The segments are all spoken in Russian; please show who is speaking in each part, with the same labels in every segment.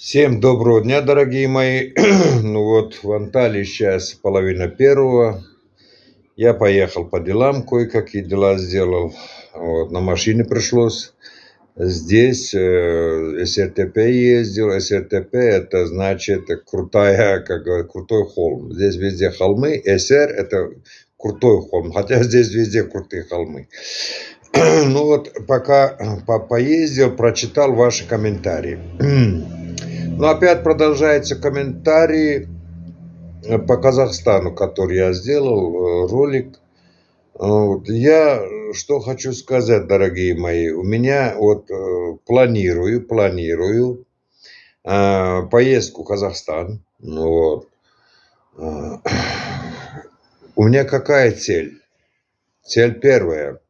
Speaker 1: Всем доброго дня, дорогие мои. ну вот, в Анталии сейчас половина первого. Я поехал по делам, кое-какие дела сделал. Вот, на машине пришлось. Здесь э, СРТП ездил. СРТП это значит крутая, как крутой холм. Здесь везде холмы. СР это крутой холм. Хотя здесь везде крутые холмы. ну вот, пока э, по поездил, прочитал ваши комментарии. Но опять продолжаются комментарии э, по Казахстану, который я сделал, э, ролик. Э, вот. Я что хочу сказать, дорогие мои, у меня вот планирую, планирую э, поездку в Казахстан. Ну вот. У меня какая цель? Цель первая –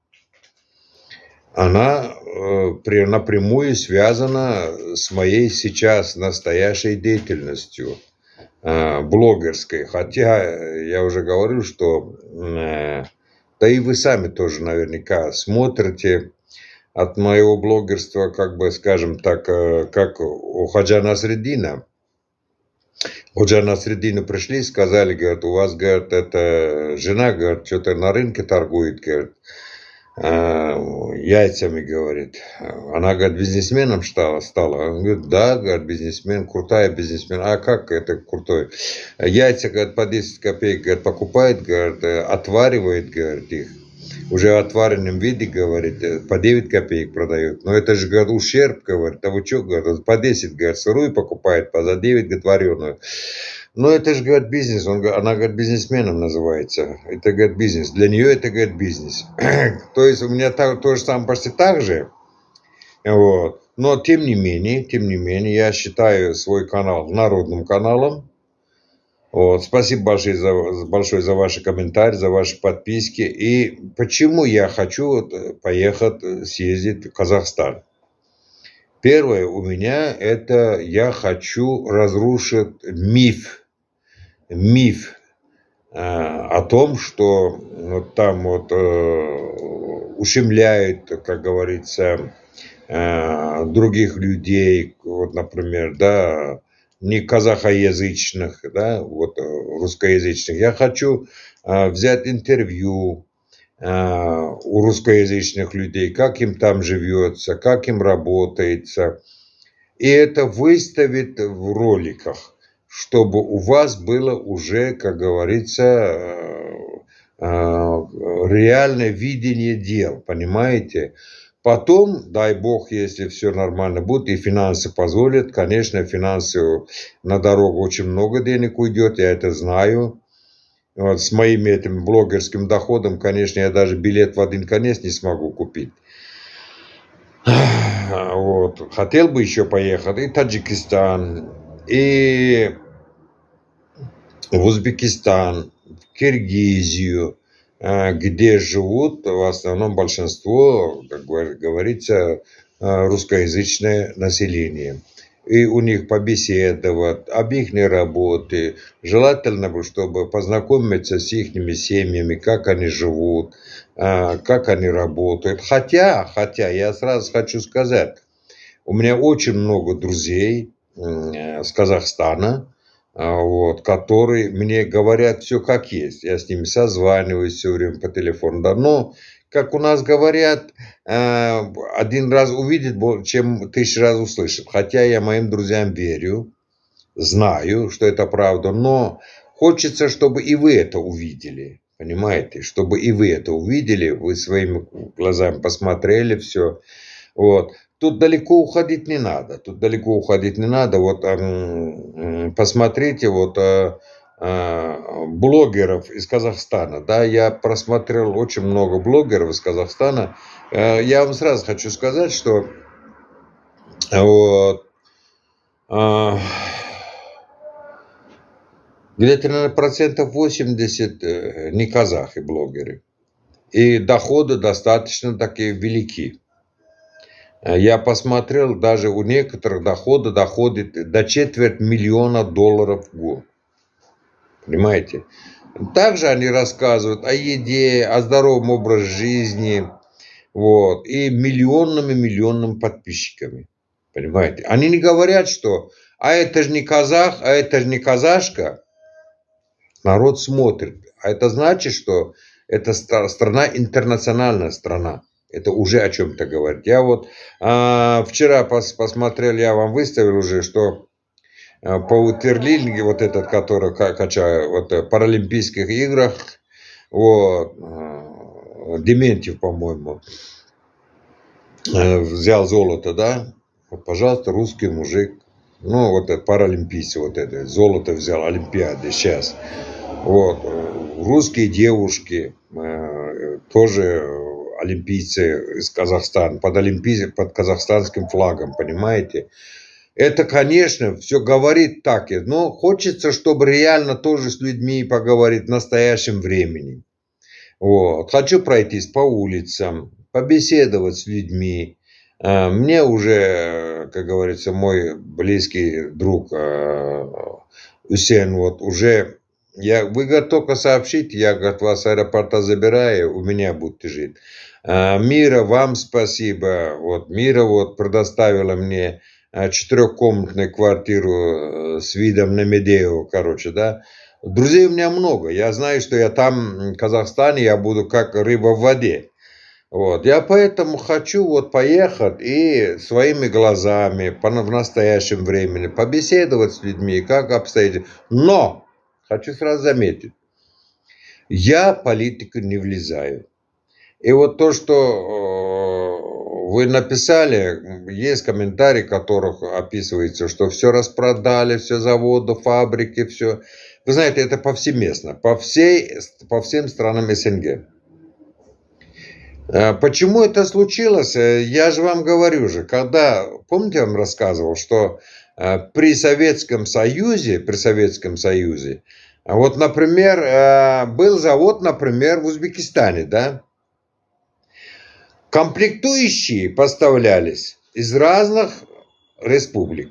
Speaker 1: она э, напрямую связана с моей сейчас настоящей деятельностью э, блогерской. Хотя я уже говорил, что э, да и вы сами тоже наверняка смотрите от моего блогерства, как бы, скажем так, как у Хаджана Средина. У Хаджа Средина пришли, сказали, говорят, у вас, говорят, это жена, говорят, что-то на рынке торгует, говорят, Э, яйцами, говорит. Она, говорит, бизнесменом стала. стала. Он говорит, да, говорит, бизнесмен, крутая бизнесмен. А как это крутой? Яйца, говорит, по 10 копеек, говорит, покупает, говорит, э, отваривает, говорит, их. Уже в отваренном виде, говорит, э, по 9 копеек продает. Но это же, говорит, ущерб, говорит. А вы что, говорит, по 10, говорит, сырую покупает, по а за 9, говорит, вареную. Ну, это же, говорит, бизнес. Он, она, говорит, бизнесменом называется. Это, говорит, бизнес. Для нее это, говорит, бизнес. То есть у меня так, то же самое, почти так же. Вот. Но, тем не менее, тем не менее, я считаю свой канал народным каналом. Вот. Спасибо большое за, большое за ваши комментарии, за ваши подписки. И почему я хочу э, поехать, э, съездить в Казахстан? Первое у меня это я хочу разрушить миф миф э, о том, что вот ну, там вот э, ущемляют, как говорится, э, других людей, вот, например, да, не казахоязычных, да, вот русскоязычных. Я хочу взять интервью у русскоязычных людей, как им там живется, как им работается. И это выставит в роликах – чтобы у вас было уже, как говорится, э, э, реальное видение дел, понимаете? Потом, дай бог, если все нормально будет и финансы позволят, конечно, финансы на дорогу очень много денег уйдет, я это знаю. Вот с моим этим блогерским доходом, конечно, я даже билет в один конец не смогу купить. Вот. Хотел бы еще поехать и Таджикистан, и в Узбекистан, в Киргизию, э, где живут в основном большинство, как говорится, э, русскоязычное население. И у них побеседовать об их работе, желательно бы, чтобы познакомиться с их семьями, как они живут, э, как они работают. Хотя, хотя, я сразу хочу сказать, у меня очень много друзей, Э, с Казахстана, а, вот, которые мне говорят все как есть. Я с ними созваниваюсь все время по телефону. Да, но, ну, как у нас говорят, э, один раз увидит, чем тысячу раз услышит. Хотя я моим друзьям верю, знаю, что это правда, но хочется, чтобы и вы это увидели. Понимаете? Чтобы и вы это увидели, вы своими глазами посмотрели все. Вот. Тут далеко уходить не надо. Тут далеко уходить не надо. Вот посмотрите, вот э, э, блогеров из Казахстана. Да, я просмотрел очень много блогеров из Казахстана. Э, я вам сразу хочу сказать, что вот, где-то, наверное, процентов 80 не казахи блогеры. И доходы достаточно такие велики. Э, я посмотрел, даже у некоторых дохода доходит до четверть миллиона долларов в год. Понимаете? Также они рассказывают о еде, о здоровом образе жизни, вот, и миллионными-миллионными подписчиками. Понимаете? Они не говорят, что а это же не казах, а это же не казашка. Народ смотрит. А это значит, что это страна интернациональная страна. Это уже о чем-то говорит. Я вот а, вчера пос, посмотрел, я вам выставил уже, что а, по утерлинге, вот этот, который качаю, вот в э, Паралимпийских играх, вот, а, Дементьев, по-моему, а, взял золото, да? Вот, пожалуйста, русский мужик. Ну, вот это, паралимпийцы, вот это, золото взял, Олимпиады сейчас. Вот, русские девушки э, тоже олимпийцы из Казахстана, под, олимпий, под казахстанским флагом, понимаете? Это, конечно, все говорит так, но хочется, чтобы реально тоже с людьми поговорить в настоящем времени. Вот. Хочу пройтись по улицам, побеседовать с людьми. А, мне уже, как говорится, мой близкий друг а, Усен, вот уже я, вы говорит, только сообщите, я, говорит, вас с аэропорта забираю, у меня будете жить. А, Мира, вам спасибо. Вот Мира вот предоставила мне а, четырехкомнатную квартиру э, с видом на Медею, короче, да. Друзей у меня много. Я знаю, что я там, в Казахстане, я буду как рыба в воде. Вот. Я поэтому хочу вот поехать и своими глазами в настоящем времени побеседовать с людьми, как обстоятельства. Но, хочу сразу заметить, я политику не влезаю. И вот то, что э, вы написали, есть комментарии, в которых описывается, что все распродали, все заводы, фабрики, все. Вы знаете, это повсеместно, по, всей, по всем странам СНГ. Э, почему это случилось? Э, я же вам говорю же, когда, помните, я вам рассказывал, что при Советском Союзе, при Советском Союзе, вот, например, был завод, например, в Узбекистане, да, Комплектующие поставлялись из разных республик.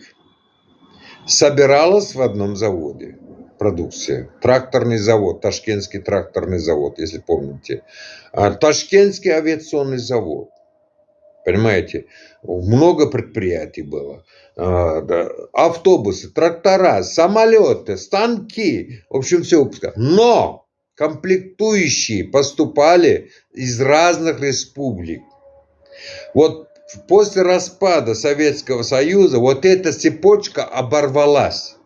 Speaker 1: Собиралась в одном заводе продукция. Тракторный завод, Ташкентский тракторный завод, если помните. А, Ташкентский авиационный завод. Понимаете, много предприятий было. А, автобусы, трактора, самолеты, станки. В общем, все выпускали. Но комплектующие поступали из разных республик. Вот после распада Советского Союза вот эта цепочка оборвалась.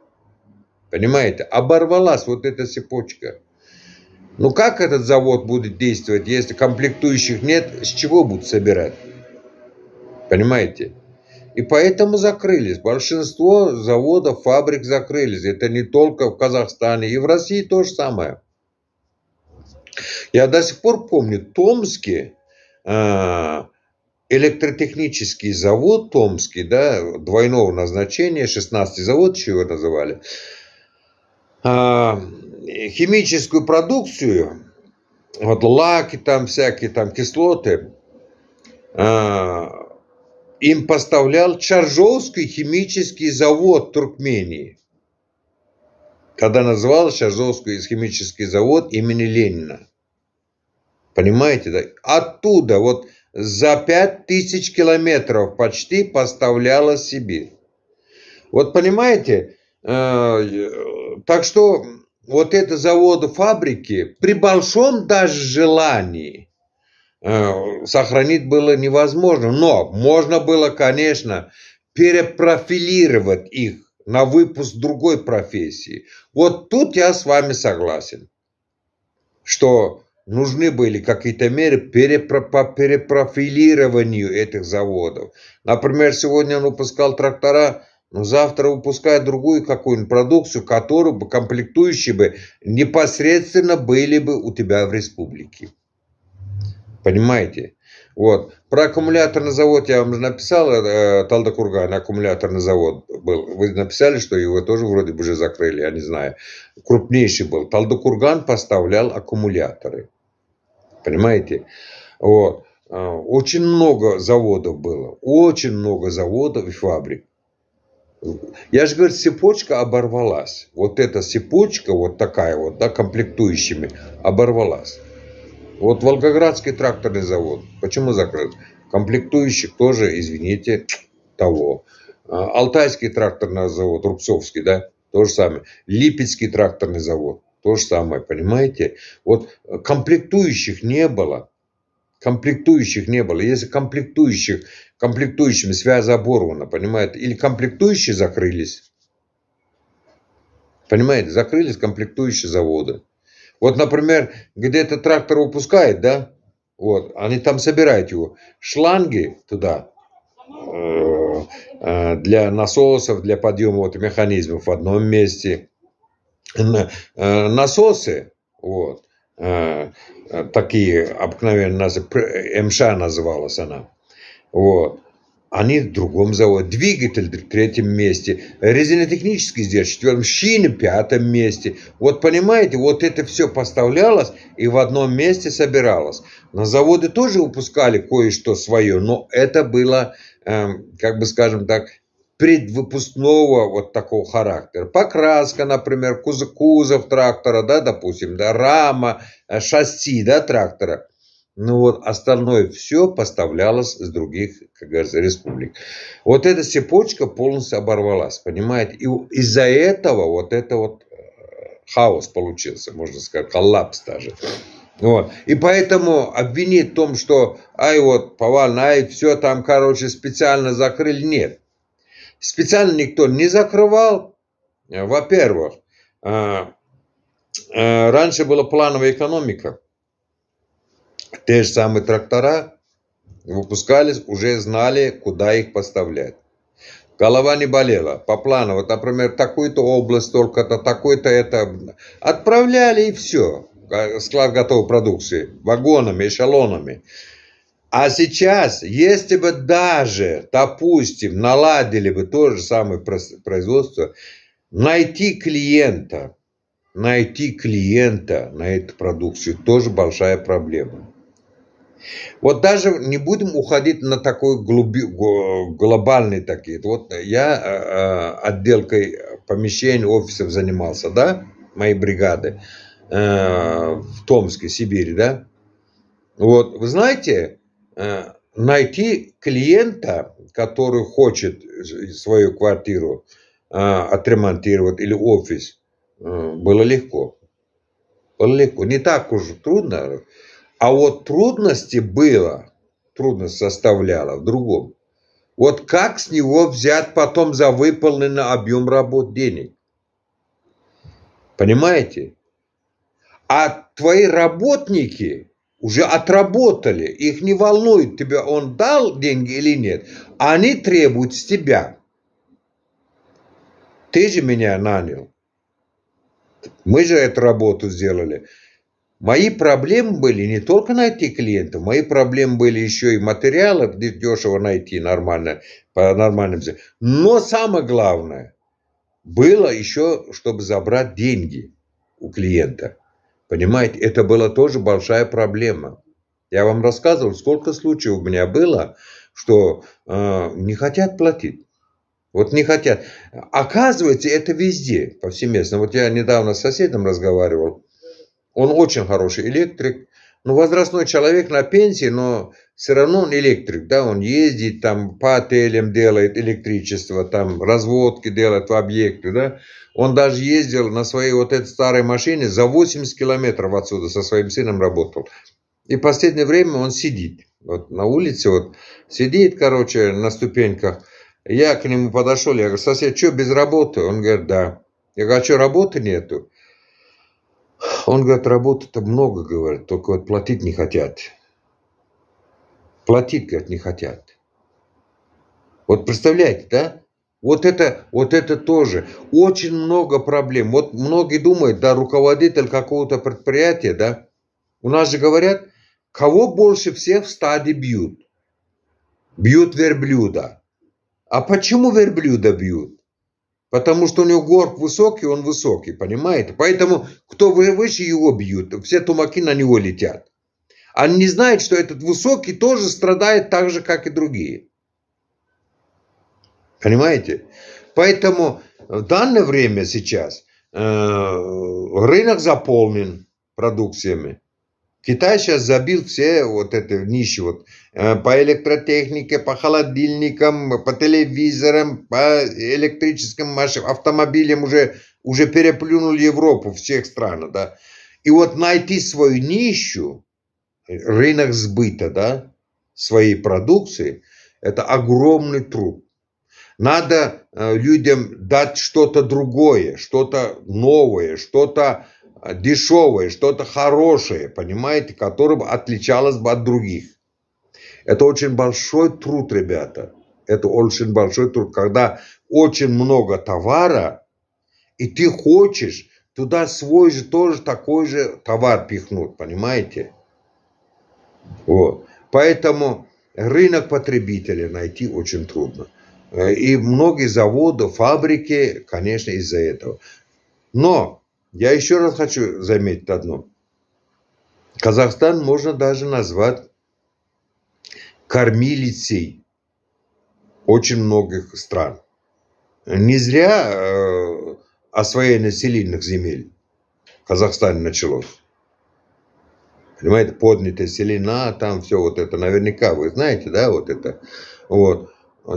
Speaker 1: Понимаете? Оборвалась вот эта цепочка. Ну как этот завод будет действовать, если комплектующих нет, с чего будут собирать? Понимаете? И поэтому закрылись. Большинство заводов, фабрик закрылись. Это не только в Казахстане, и в России то же самое. Я до сих пор помню, Томске э, электротехнический завод Томский, да, двойного назначения, 16 завод, чего его называли, э, химическую продукцию, вот лаки там всякие, там кислоты, э, им поставлял Чаржовский химический завод Туркмении – Тогда назывался Азовский химический завод имени Ленина. Понимаете? Да? Оттуда вот за 5000 километров почти поставляла Сибирь. Вот понимаете? Э, так что вот это заводы, фабрики, при большом даже желании э, сохранить было невозможно. Но можно было, конечно, перепрофилировать их на выпуск другой профессии. Вот тут я с вами согласен, что нужны были какие-то меры перепро по перепрофилированию этих заводов. Например, сегодня он выпускал трактора, но завтра выпускает другую какую-нибудь продукцию, которую бы комплектующие бы непосредственно были бы у тебя в республике. Понимаете? Вот. Про аккумуляторный завод я вам написал, э, Талдакурган, аккумуляторный завод был. Вы написали, что его тоже вроде бы уже закрыли, я не знаю. Крупнейший был. Талдакурган поставлял аккумуляторы. Понимаете? Вот. Э, очень много заводов было. Очень много заводов и фабрик. Я же говорю, цепочка оборвалась. Вот эта цепочка, вот такая вот, да, комплектующими, оборвалась. Вот Волгоградский тракторный завод, почему закрыт? Комплектующих тоже, извините, того. А, Алтайский тракторный завод, Рубцовский, да, то же самое. Липецкий тракторный завод, то же самое, понимаете? Вот комплектующих не было. Комплектующих не было. Если комплектующих, комплектующими связь оборвана, понимаете? Или комплектующие закрылись, понимаете? Закрылись комплектующие заводы. Вот, например, где-то трактор выпускает, да? Вот, они там собирают его. Шланги туда э, э, для насосов, для подъема вот, механизмов в одном месте. Э, насосы, вот, такие обыкновенно, МШ называлась она. Вот. А они в другом заводе, двигатель в третьем месте, резинотехнический здесь в четвертом, щины в пятом месте. Вот понимаете, вот это все поставлялось и в одном месте собиралось. На заводы тоже выпускали кое-что свое, но это было, эм, как бы скажем так, предвыпускного вот такого характера. Покраска, например, кузов, кузов трактора, да, допустим, да, рама, э, шасси, да, трактора – ну вот остальное все поставлялось из других, как говорится, республик. Вот эта цепочка полностью оборвалась, понимаете? И из-за этого вот это вот э, хаос получился, можно сказать, коллапс даже. Вот. И поэтому обвинить в том, что ай вот повально, ай все там, короче, специально закрыли, нет. Специально никто не закрывал. Во-первых, э, э, раньше была плановая экономика те же самые трактора выпускались, уже знали, куда их поставлять. Голова не болела. По плану, вот, например, такую-то область, только-то, такой-то это. Отправляли и все. Склад готовой продукции. Вагонами, эшелонами. А сейчас, если бы даже, допустим, наладили бы то же самое производство, найти клиента, найти клиента на эту продукцию тоже большая проблема. Вот даже не будем уходить на такой глуби, глобальный такие. Вот я э, э, отделкой помещений, офисов занимался, да, моей бригады э, в Томске, Сибири, да. Вот, вы знаете, э, найти клиента, который хочет свою квартиру э, отремонтировать или офис, э, было легко. Было легко. Не так уж трудно. А вот трудности было, трудность составляла в другом. Вот как с него взять потом за выполненный объем работ денег? Понимаете? А твои работники уже отработали. Их не волнует, тебе он дал деньги или нет. Они требуют с тебя. Ты же меня нанял. Мы же эту работу сделали. Мои проблемы были не только найти клиентов, мои проблемы были еще и материалы дешево найти нормально, по нормальным ценам. Но самое главное, было еще, чтобы забрать деньги у клиента. Понимаете, это была тоже большая проблема. Я вам рассказывал, сколько случаев у меня было, что э, не хотят платить. Вот не хотят. Оказывается, это везде, повсеместно. Вот я недавно с соседом разговаривал он очень хороший электрик. Ну, возрастной человек на пенсии, но все равно он электрик, да, он ездит там по отелям делает электричество, там разводки делает в объекты, да. Он даже ездил на своей вот этой старой машине за 80 километров отсюда со своим сыном работал. И последнее время он сидит. Вот на улице вот сидит, короче, на ступеньках. Я к нему подошел, я говорю, сосед, что без работы? Он говорит, да. Я говорю, а что, работы нету? Он говорит, работы-то много, говорит, только вот платить не хотят. Платить, говорит, не хотят. Вот представляете, да? Вот это, вот это тоже. Очень много проблем. Вот многие думают, да, руководитель какого-то предприятия, да, у нас же говорят, кого больше всех в стаде бьют? Бьют верблюда. А почему верблюда бьют? Потому что у него горб высокий, он высокий, понимаете? Поэтому кто выше его бьют, все тумаки на него летят. Он не знает, что этот высокий тоже страдает так же, как и другие. Понимаете? Поэтому в данное время сейчас э, рынок заполнен продукциями. Китай сейчас забил все вот это ниши, вот, э, по электротехнике, по холодильникам, по телевизорам, по электрическим машинам, автомобилям уже, уже переплюнул Европу, всех стран, да. И вот найти свою нищу рынок сбыта, да, своей продукции, это огромный труд. Надо э, людям дать что-то другое, что-то новое, что-то а, дешевое, что-то хорошее, понимаете, которое бы отличалось бы от других. Это очень большой труд, ребята. Это очень большой труд, когда очень много товара, и ты хочешь туда свой же тоже такой же товар пихнуть, понимаете? Вот. Поэтому рынок потребителя найти очень трудно. Э, и многие заводы, фабрики, конечно, из-за этого. Но я еще раз хочу заметить одно. Казахстан можно даже назвать кормилицей очень многих стран. Не зря э, освоение селильных земель в Казахстане началось. Понимаете, поднятая селена, там все вот это, наверняка вы знаете, да, вот это. Вот.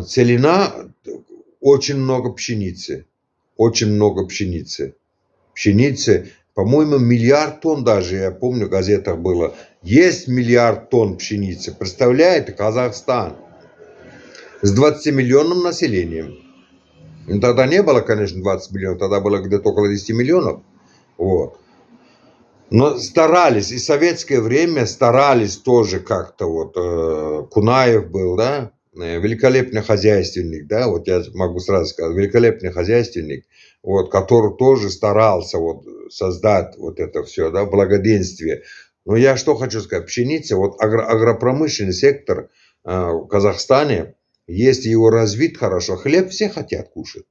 Speaker 1: Селена, очень много пшеницы, очень много пшеницы пшеницы, по-моему, миллиард тонн даже, я помню, в газетах было. Есть миллиард тонн пшеницы, представляете, Казахстан с 20-миллионным населением. Ну, тогда не было, конечно, 20 миллионов, тогда было где-то около 10 миллионов. Вот. Но старались, и в советское время старались тоже как-то, вот, э, Кунаев был, да, э, великолепный хозяйственник, да, вот я могу сразу сказать, великолепный хозяйственник – вот, который тоже старался вот, создать вот это все, да, благоденствие. Но я что хочу сказать, пшеница, вот агро агропромышленный сектор э, в Казахстане, если его развит хорошо, хлеб все хотят кушать.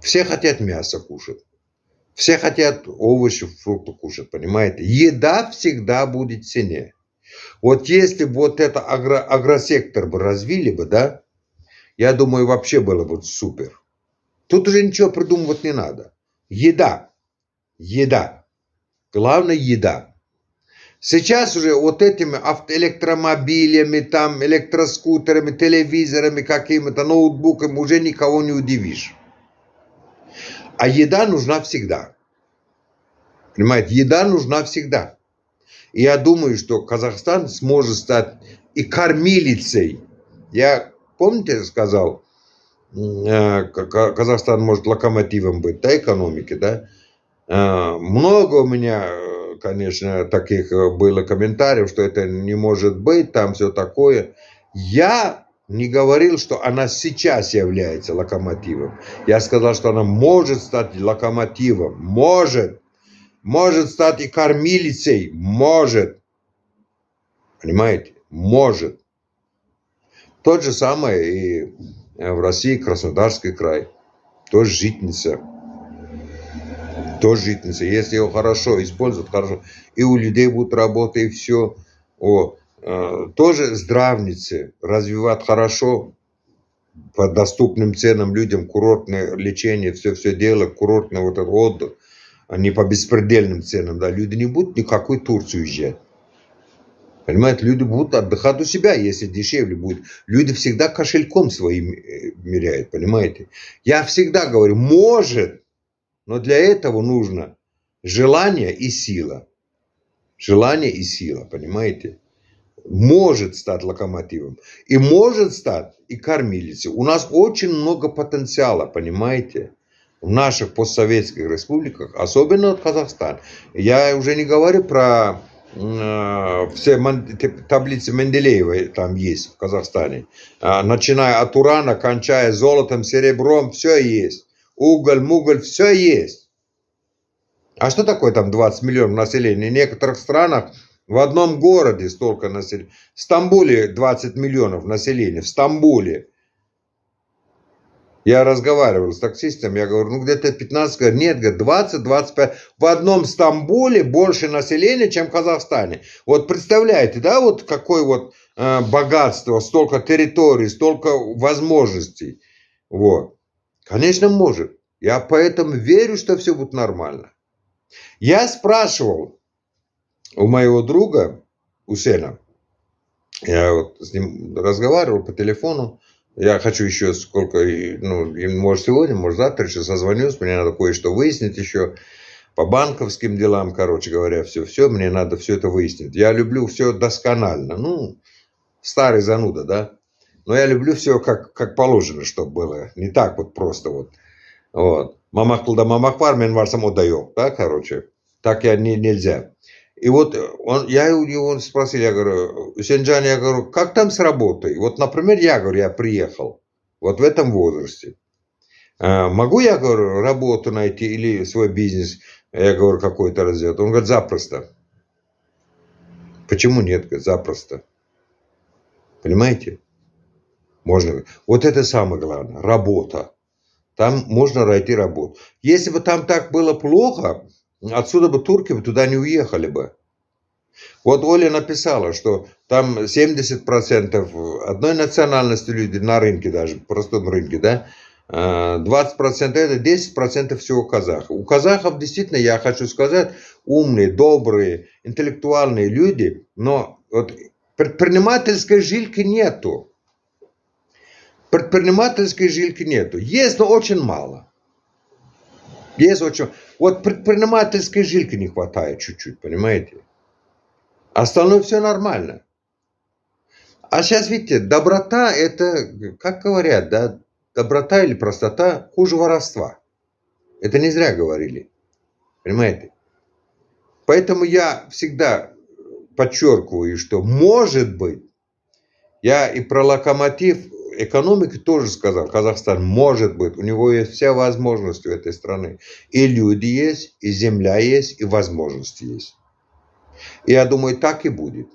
Speaker 1: Все хотят мясо кушать. Все хотят овощи, фрукты кушать, понимаете? Еда всегда будет в цене. Вот если бы вот это агро, агросектор бы развили бы, да, я думаю, вообще было бы супер. Тут уже ничего придумывать не надо. Еда. Еда. Главное еда. Сейчас уже вот этими электромобилями, там, электроскутерами, телевизорами какими-то, ноутбуками уже никого не удивишь. А еда нужна всегда. Понимаете, еда нужна всегда. И я думаю, что Казахстан сможет стать и кормилицей. Я, помните, сказал, Э, Казахстан может локомотивом быть, да, экономики, да. Э, много у меня, э, конечно, таких было комментариев, что это не может быть, там все такое. Я не говорил, что она сейчас является локомотивом. Я сказал, что она может стать локомотивом, может. Может стать и кормилицей, может. Понимаете? Может. То же самое и Э, в России Краснодарский край. Тоже житница. Тоже житница. Если его хорошо используют, хорошо. И у людей будут работы, и все. О, э, тоже здравницы развивают хорошо по доступным ценам людям курортное лечение, все-все дело, курортный вот этот отдых, они а по беспредельным ценам. Да. Люди не будут никакой Турции уезжать. Понимаете, люди будут отдыхать у себя, если дешевле будет. Люди всегда кошельком своим э, меряют, понимаете? Я всегда говорю, может, но для этого нужно желание и сила. Желание и сила, понимаете? Может стать локомотивом. И может стать и кормилицей. У нас очень много потенциала, понимаете? В наших постсоветских республиках, особенно Казахстан. Я уже не говорю про Э, все таблицы Менделеева там есть в Казахстане. Э, начиная от урана, кончая золотом, серебром, все есть. Уголь, муголь, все есть. А что такое там 20 миллионов населения? В некоторых странах в одном городе столько населения. В Стамбуле 20 миллионов населения. В Стамбуле. Я разговаривал с таксистом, я говорю, ну где-то 15, говорю, нет, 20-25. В одном Стамбуле больше населения, чем в Казахстане. Вот представляете, да, вот какое вот э, богатство, столько территорий, столько возможностей. Вот. Конечно, может. Я поэтому верю, что все будет нормально. Я спрашивал у моего друга Усена, я вот с ним разговаривал по телефону, я хочу еще сколько, ну, может сегодня, может завтра еще созвонюсь, мне надо кое-что выяснить еще по банковским делам, короче говоря, все-все, мне надо все это выяснить. Я люблю все досконально, ну, старый зануда, да, но я люблю все как, как положено, чтобы было, не так вот просто вот. Вот. Мамах да мамахвар, пар, мен варсам отдаёк, да, короче. Так я не, нельзя. И вот э, он, я у него спросил, я говорю, Сенджан, я говорю, как там с работой? Вот, например, я говорю, я приехал вот в этом возрасте. А, могу я, говорю, работу найти или свой бизнес, я говорю, какой-то развивать? Он говорит, запросто. Почему нет? Говорит, запросто. Понимаете? Можно. Вот это самое главное. Работа. Там можно найти работу. Если бы там так было плохо, Отсюда бы турки бы туда не уехали бы. Вот Оля написала, что там 70% одной национальности люди на рынке даже, простом рынке, да, 20% а, это 10% всего казахов. У казахов действительно, я хочу сказать, умные, добрые, интеллектуальные люди, но вот предпринимательской жильки нету. Предпринимательской жильки нету. Есть, но очень мало. Есть очень вот предпринимательской жилки не хватает чуть-чуть, понимаете? А Остальное все нормально. А сейчас, видите, доброта это, как говорят, да, доброта или простота хуже воровства. Это не зря говорили. Понимаете? Поэтому я всегда подчеркиваю, что может быть, я и про локомотив экономика тоже сказал, Казахстан может быть, у него есть вся возможность у этой страны. И люди есть, и земля есть, и возможности есть. И я думаю, так и будет.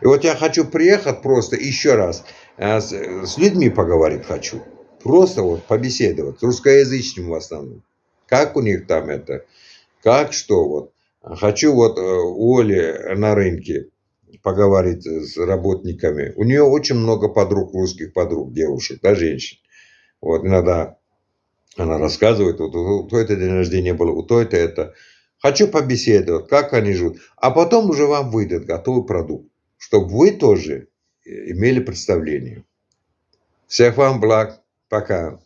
Speaker 1: И вот я хочу приехать просто еще раз, э, с, э, с людьми поговорить хочу. Просто вот побеседовать, русскоязычным в основном. Как у них там это, как что вот. Хочу вот э, у Оли на рынке поговорить с работниками. У нее очень много подруг, русских подруг, девушек, да, женщин. Вот иногда она рассказывает, вот у то это день рождения было, у то это это. Хочу побеседовать, как они живут. А потом уже вам выйдет готовый продукт, чтобы вы тоже э, имели представление. Всех вам благ. Пока.